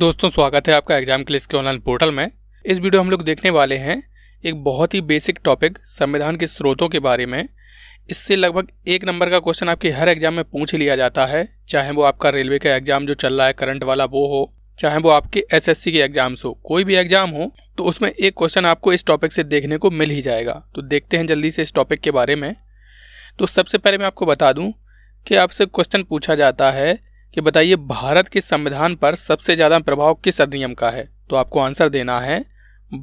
दोस्तों स्वागत है आपका एग्जाम क्लिस के ऑनलाइन पोर्टल में इस वीडियो हम लोग देखने वाले हैं एक बहुत ही बेसिक टॉपिक संविधान के स्रोतों के बारे में इससे लगभग एक नंबर का क्वेश्चन आपके हर एग्जाम में पूछ लिया जाता है चाहे वो आपका रेलवे का एग्जाम जो चल रहा है करंट वाला वो हो चाहे वो आपके एस के एग्जाम्स हो कोई भी एग्जाम हो तो उसमें एक क्वेश्चन आपको इस टॉपिक से देखने को मिल ही जाएगा तो देखते हैं जल्दी से इस टॉपिक के बारे में तो सबसे पहले मैं आपको बता दूँ कि आपसे क्वेश्चन पूछा जाता है कि बताइए भारत के संविधान पर सबसे ज्यादा प्रभाव किस अधिनियम का है तो आपको आंसर देना है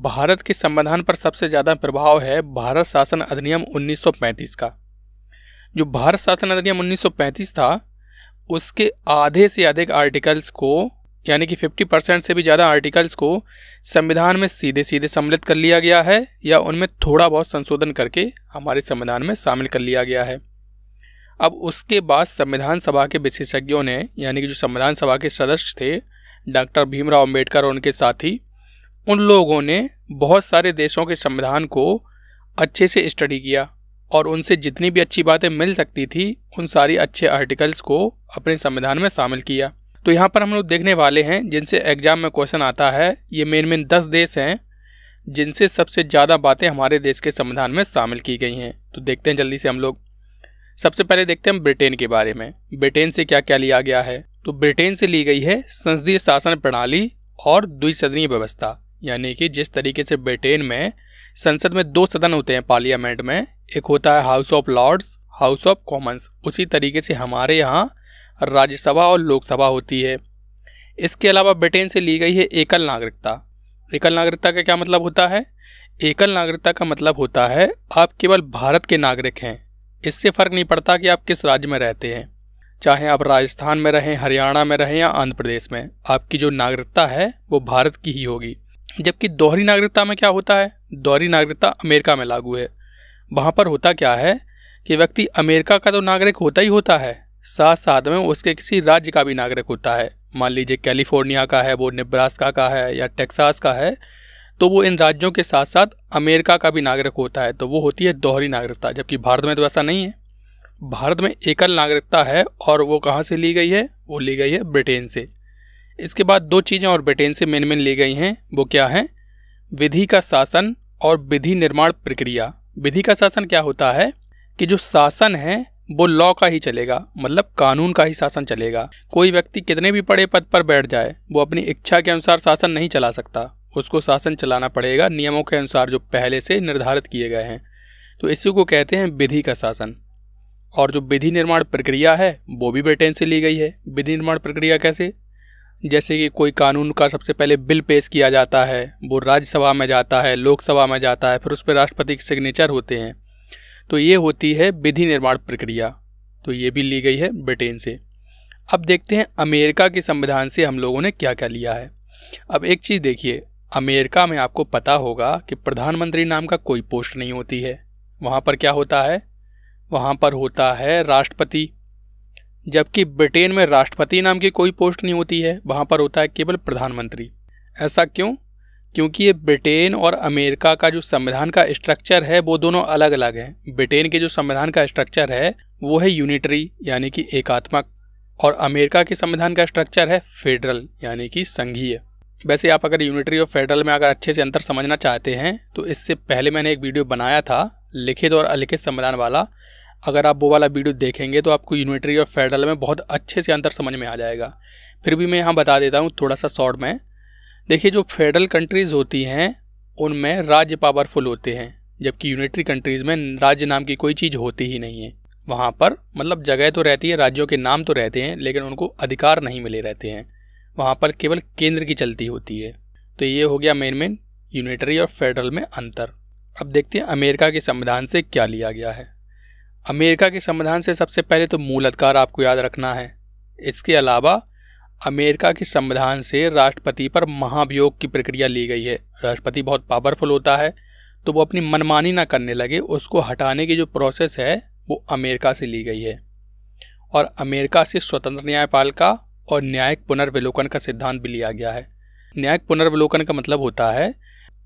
भारत के संविधान पर सबसे ज्यादा प्रभाव है भारत शासन अधिनियम 1935 का जो भारत शासन अधिनियम 1935 था उसके आधे से अधिक आर्टिकल्स को यानी कि 50 परसेंट से भी ज़्यादा आर्टिकल्स को संविधान में सीधे सीधे सम्मिलित कर लिया गया है या उनमें थोड़ा बहुत संशोधन करके हमारे संविधान में शामिल कर लिया गया है अब उसके बाद संविधान सभा के विशेषज्ञों ने यानी कि जो संविधान सभा के सदस्य थे डॉक्टर भीमराव अम्बेडकर और उनके साथी उन लोगों ने बहुत सारे देशों के संविधान को अच्छे से स्टडी किया और उनसे जितनी भी अच्छी बातें मिल सकती थी उन सारी अच्छे आर्टिकल्स को अपने संविधान में शामिल किया तो यहाँ पर हम लोग देखने वाले हैं जिनसे एग्जाम में क्वेश्चन आता है ये मेन मेन दस देश हैं जिनसे सबसे ज़्यादा बातें हमारे देश के संविधान में शामिल की गई हैं तो देखते हैं जल्दी से हम लोग सबसे पहले देखते हैं ब्रिटेन के बारे में ब्रिटेन से क्या क्या लिया गया है तो ब्रिटेन से ली गई है संसदीय शासन प्रणाली और द्विसदनीय व्यवस्था यानी कि जिस तरीके से ब्रिटेन में संसद में दो सदन होते हैं पार्लियामेंट में एक होता है House of Lords House of Commons उसी तरीके से हमारे यहाँ राज्यसभा और लोकसभा होती है इसके अलावा ब्रिटेन से ली गई है एकल नागरिकता एकल नागरिकता का क्या मतलब होता है एकल नागरिकता का मतलब होता है आप केवल भारत के नागरिक हैं इससे फर्क नहीं पड़ता कि आप किस राज्य में रहते हैं चाहे आप राजस्थान में रहें हरियाणा में रहें या आंध्र प्रदेश में आपकी जो नागरिकता है वो भारत की ही होगी जबकि दोहरी नागरिकता में क्या होता है दोहरी नागरिकता अमेरिका में लागू है वहाँ पर होता क्या है कि व्यक्ति अमेरिका का तो नागरिक होता ही होता है साथ साथ में उसके किसी राज्य का भी नागरिक होता है मान लीजिए कैलिफोर्निया का है वो निब्रास्का का है या टेक्सास का है तो वो इन राज्यों के साथ साथ अमेरिका का भी नागरिक होता है तो वो होती है दोहरी नागरिकता जबकि भारत में तो ऐसा नहीं है भारत में एकल नागरिकता है और वो कहाँ से ली गई है वो ली गई है ब्रिटेन से इसके बाद दो चीज़ें और ब्रिटेन से मेन मेन ली गई हैं वो क्या हैं विधि का शासन और विधि निर्माण प्रक्रिया विधि का शासन क्या होता है कि जो शासन है वो लॉ का ही चलेगा मतलब कानून का ही शासन चलेगा कोई व्यक्ति कितने भी बड़े पद पर बैठ जाए वो अपनी इच्छा के अनुसार शासन नहीं चला सकता उसको शासन चलाना पड़ेगा नियमों के अनुसार जो पहले से निर्धारित किए गए हैं तो इसी को कहते हैं विधि का शासन और जो विधि निर्माण प्रक्रिया है वो भी ब्रिटेन से ली गई है विधि निर्माण प्रक्रिया कैसे जैसे कि कोई कानून का सबसे पहले बिल पेश किया जाता है वो राज्यसभा में जाता है लोकसभा में जाता है फिर उस पर राष्ट्रपति के सिग्नेचर होते हैं तो ये होती है विधि निर्माण प्रक्रिया तो ये भी ली गई है ब्रिटेन से अब देखते हैं अमेरिका के संविधान से हम लोगों ने क्या क्या लिया है अब एक चीज़ देखिए अमेरिका में आपको पता होगा कि प्रधानमंत्री नाम का कोई पोस्ट नहीं होती है वहाँ पर क्या होता है वहाँ पर होता है राष्ट्रपति जबकि ब्रिटेन में राष्ट्रपति नाम की कोई पोस्ट नहीं होती है वहाँ पर होता है केवल प्रधानमंत्री ऐसा क्यों क्योंकि ये ब्रिटेन और अमेरिका का जो संविधान का स्ट्रक्चर है वो दोनों अलग अलग हैं ब्रिटेन के जो संविधान का स्ट्रक्चर है वो है यूनिटरी यानी कि एकात्मक और अमेरिका के संविधान का स्ट्रक्चर है फेडरल यानी कि संघीय वैसे आप अगर यूनिटरी और फेडरल में अगर अच्छे से अंतर समझना चाहते हैं तो इससे पहले मैंने एक वीडियो बनाया था लिखित और अलिखित संविधान वाला अगर आप वो वाला वीडियो देखेंगे तो आपको यूनिटरी और फेडरल में बहुत अच्छे से अंतर समझ में आ जाएगा फिर भी मैं यहाँ बता देता हूँ थोड़ा सा शॉर्ट में देखिए जो फेडरल कंट्रीज़ होती हैं उनमें राज्य पावरफुल होते हैं जबकि यूनिटरी कंट्रीज़ में राज्य नाम की कोई चीज़ होती ही नहीं है वहाँ पर मतलब जगह तो रहती है राज्यों के नाम तो रहते हैं लेकिन उनको अधिकार नहीं मिले रहते हैं वहाँ पर केवल केंद्र की चलती होती है तो ये हो गया मेन मेन यूनिटरी और फेडरल में अंतर अब देखते हैं अमेरिका के संविधान से क्या लिया गया है अमेरिका के संविधान से सबसे पहले तो मूल अधिकार आपको याद रखना है इसके अलावा अमेरिका के संविधान से राष्ट्रपति पर महाभियोग की प्रक्रिया ली गई है राष्ट्रपति बहुत पावरफुल होता है तो वो अपनी मनमानी ना करने लगे उसको हटाने की जो प्रोसेस है वो अमेरिका से ली गई है और अमेरिका से स्वतंत्र न्यायपालिका और न्यायिक पुनर्विलोकन का सिद्धांत भी लिया गया है न्यायिक पुनर्विलोकन का मतलब होता है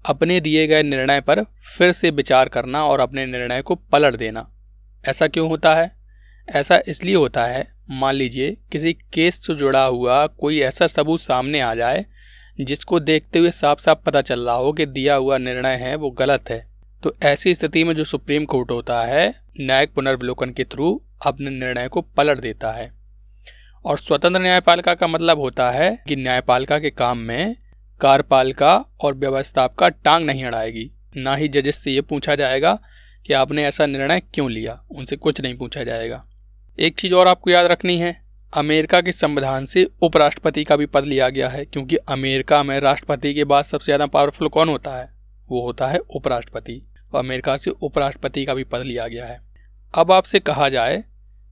अपने दिए गए निर्णय पर फिर से विचार करना और अपने निर्णय को पलट देना ऐसा क्यों होता है ऐसा इसलिए होता है मान लीजिए किसी केस से जुड़ा हुआ कोई ऐसा सबूत सामने आ जाए जिसको देखते हुए साफ साफ पता चल रहा हो कि दिया हुआ निर्णय है वो गलत है तो ऐसी स्थिति में जो सुप्रीम कोर्ट होता है न्यायिक पुनर्विलोकन के थ्रू अपने निर्णय को पलट देता है और स्वतंत्र न्यायपालिका का मतलब होता है कि न्यायपालिका के काम में कार्यपालिका और व्यवस्थापका टांग नहीं अड़ाएगी ना ही जजेस से ये पूछा जाएगा कि आपने ऐसा निर्णय क्यों लिया उनसे कुछ नहीं पूछा जाएगा एक चीज़ और आपको याद रखनी है अमेरिका के संविधान से उपराष्ट्रपति का भी पद लिया गया है क्योंकि अमेरिका में राष्ट्रपति के बाद सबसे ज़्यादा पावरफुल कौन होता है वो होता है उपराष्ट्रपति और अमेरिका से उपराष्ट्रपति का भी पद लिया गया है अब आपसे कहा जाए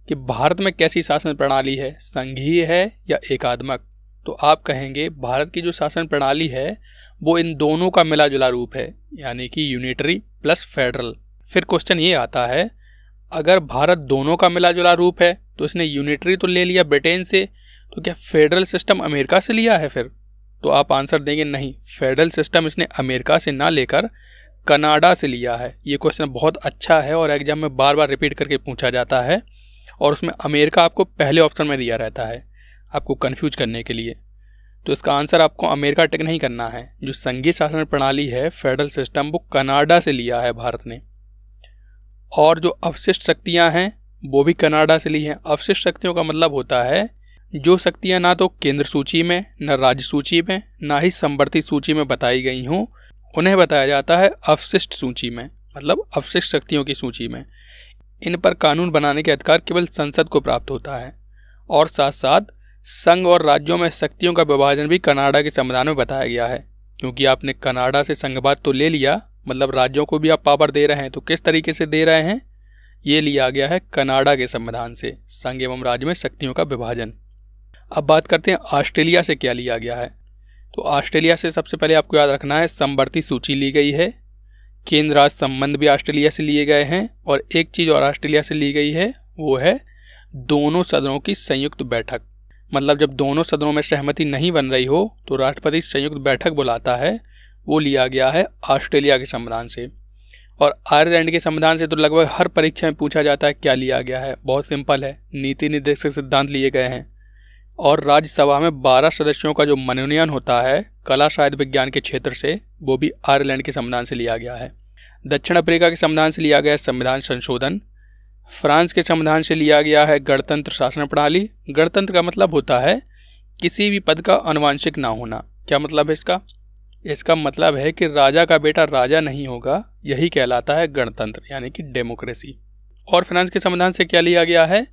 कि भारत में कैसी शासन प्रणाली है संघीय है या एकात्मक तो आप कहेंगे भारत की जो शासन प्रणाली है वो इन दोनों का मिला जुला रूप है यानी कि यूनिटरी प्लस फेडरल फिर क्वेश्चन ये आता है अगर भारत दोनों का मिला जुला रूप है तो इसने यूनिटरी तो ले लिया ब्रिटेन से तो क्या फेडरल सिस्टम अमेरिका से लिया है फिर तो आप आंसर देंगे नहीं फेडरल सिस्टम इसने अमेरिका से ना लेकर कनाडा से लिया है ये क्वेश्चन बहुत अच्छा है और एग्जाम में बार बार रिपीट करके पूछा जाता है और उसमें अमेरिका आपको पहले ऑप्शन में दिया रहता है आपको कन्फ्यूज करने के लिए तो इसका आंसर आपको अमेरिका टिक नहीं करना है जो संघीय शासन प्रणाली है फेडरल सिस्टम वो कनाडा से लिया है भारत ने और जो अवशिष्ट शक्तियाँ हैं वो भी कनाडा से ली हैं अवशिष्ट शक्तियों का मतलब होता है जो शक्तियाँ ना तो केंद्र सूची में न राज्य सूची में ना ही संवर्ती सूची में बताई गई हों उन्हें बताया जाता है अवशिष्ट सूची में मतलब अवशिष्ट शक्तियों की सूची में इन पर कानून बनाने के अधिकार केवल संसद को प्राप्त होता है और साथ साथ संघ और राज्यों में शक्तियों का विभाजन भी कनाडा के संविधान में बताया गया है क्योंकि आपने कनाडा से संघवाद तो ले लिया मतलब राज्यों को भी आप पावर दे रहे हैं तो किस तरीके से दे रहे हैं ये लिया गया है कनाडा के संविधान से संघ एवं राज्य में शक्तियों का विभाजन अब बात करते हैं ऑस्ट्रेलिया से क्या लिया गया है तो ऑस्ट्रेलिया से सबसे पहले आपको याद रखना है समवर्ती सूची ली गई है केंद्र राज संबंध भी ऑस्ट्रेलिया से लिए गए हैं और एक चीज़ और ऑस्ट्रेलिया से ली गई है वो है दोनों सदनों की संयुक्त बैठक मतलब जब दोनों सदनों में सहमति नहीं बन रही हो तो राष्ट्रपति संयुक्त बैठक बुलाता है वो लिया गया है ऑस्ट्रेलिया के संविधान से और आयरलैंड के संविधान से तो लगभग हर परीक्षा में पूछा जाता है क्या लिया गया है बहुत सिंपल है नीति निर्देशक सिद्धांत लिए गए हैं और राज्यसभा में 12 सदस्यों का जो मनोनयन होता है कला शायद विज्ञान के क्षेत्र से वो भी आयरलैंड के संविधान से लिया गया है दक्षिण अफ्रीका के संविधान से लिया गया है संविधान संशोधन फ्रांस के संविधान से लिया गया है गणतंत्र शासन प्रणाली गणतंत्र का मतलब होता है किसी भी पद का अनुवांशिक ना होना क्या मतलब है इसका इसका मतलब है कि राजा का बेटा राजा नहीं होगा यही कहलाता है गणतंत्र यानी कि डेमोक्रेसी और फ्रांस के संविधान से क्या लिया गया है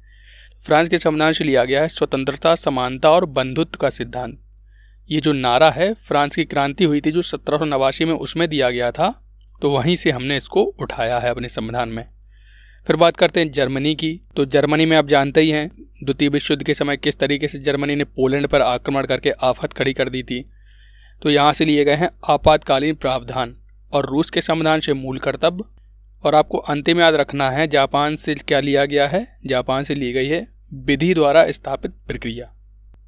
फ्रांस के संविधान से लिया गया है स्वतंत्रता समानता और बंधुत्व का सिद्धांत ये जो नारा है फ्रांस की क्रांति हुई थी जो सत्रह सौ नवासी में उसमें दिया गया था तो वहीं से हमने इसको उठाया है अपने संविधान में फिर बात करते हैं जर्मनी की तो जर्मनी में आप जानते ही हैं द्वितीय विश्व युद्ध के समय किस तरीके से जर्मनी ने पोलैंड पर आक्रमण करके आफत खड़ी कर दी थी तो यहाँ से लिए गए हैं आपातकालीन प्रावधान और रूस के संविधान से मूल कर्तव्य और आपको अंतिम याद रखना है जापान से क्या लिया गया है जापान से ली गई है विधि द्वारा स्थापित प्रक्रिया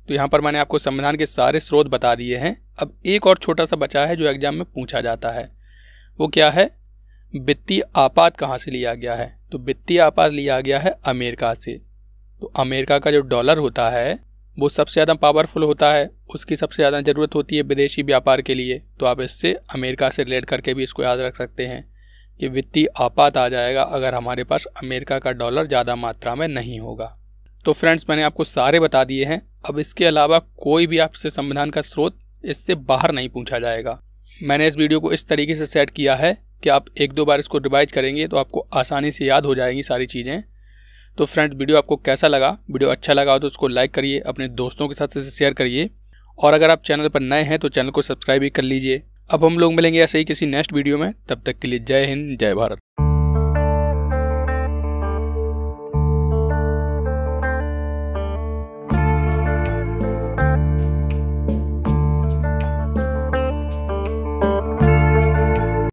तो यहाँ पर मैंने आपको संविधान के सारे स्रोत बता दिए हैं अब एक और छोटा सा बचा है जो एग्जाम में पूछा जाता है वो क्या है वित्तीय आपात कहाँ से लिया गया है तो वित्तीय आपात लिया गया है अमेरिका से तो अमेरिका का जो डॉलर होता है वो सबसे ज़्यादा पावरफुल होता है उसकी सबसे ज़्यादा ज़रूरत होती है विदेशी व्यापार के लिए तो आप इससे अमेरिका से रिलेट करके भी इसको याद रख सकते हैं कि वित्तीय आपात आ जाएगा अगर हमारे पास अमेरिका का डॉलर ज़्यादा मात्रा में नहीं होगा तो फ्रेंड्स मैंने आपको सारे बता दिए हैं अब इसके अलावा कोई भी आपसे संविधान का स्रोत इससे बाहर नहीं पूछा जाएगा मैंने इस वीडियो को इस तरीके से सेट किया है कि आप एक दो बार इसको रिवाइज करेंगे तो आपको आसानी से याद हो जाएंगी सारी चीज़ें तो फ्रेंड्स वीडियो आपको कैसा लगा वीडियो अच्छा लगा हो तो उसको लाइक करिए अपने दोस्तों के साथ इसे शेयर करिए और अगर आप चैनल पर नए हैं तो चैनल को सब्सक्राइब भी कर लीजिए अब हम लोग मिलेंगे ऐसे ही किसी नेक्स्ट वीडियो में तब तक के लिए जय हिंद जय भारत